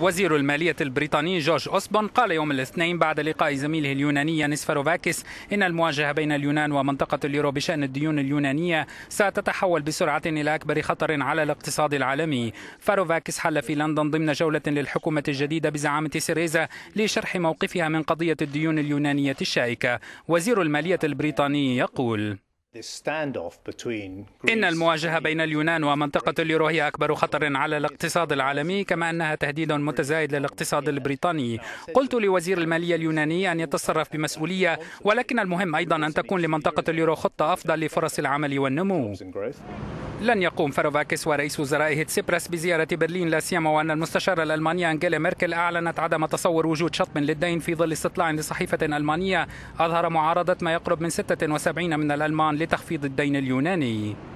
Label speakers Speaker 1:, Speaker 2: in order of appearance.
Speaker 1: وزير المالية البريطاني جورج أوسبون قال يوم الاثنين بعد لقاء زميله اليوناني يانيس فاروفاكس إن المواجهة بين اليونان ومنطقة اليورو بشأن الديون اليونانية ستتحول بسرعة إلى أكبر خطر على الاقتصاد العالمي فاروفاكس حل في لندن ضمن جولة للحكومة الجديدة بزعامة سيريزا لشرح موقفها من قضية الديون اليونانية الشائكة وزير المالية البريطاني يقول إن المواجهة بين اليونان ومنطقة اليورو هي أكبر خطر على الاقتصاد العالمي كما أنها تهديد متزايد للاقتصاد البريطاني قلت لوزير المالية اليوناني أن يتصرف بمسؤولية ولكن المهم أيضا أن تكون لمنطقة اليورو خطة أفضل لفرص العمل والنمو لن يقوم فاروفاكس ورئيس وزرائه تسيبراس بزيارة برلين لا سيما وأن المستشارة الألمانية أنجيلا ميركل أعلنت عدم تصور وجود شطب للدين في ظل استطلاع لصحيفة ألمانية أظهر معارضة ما يقرب من 76 من الألمان لتخفيض الدين اليوناني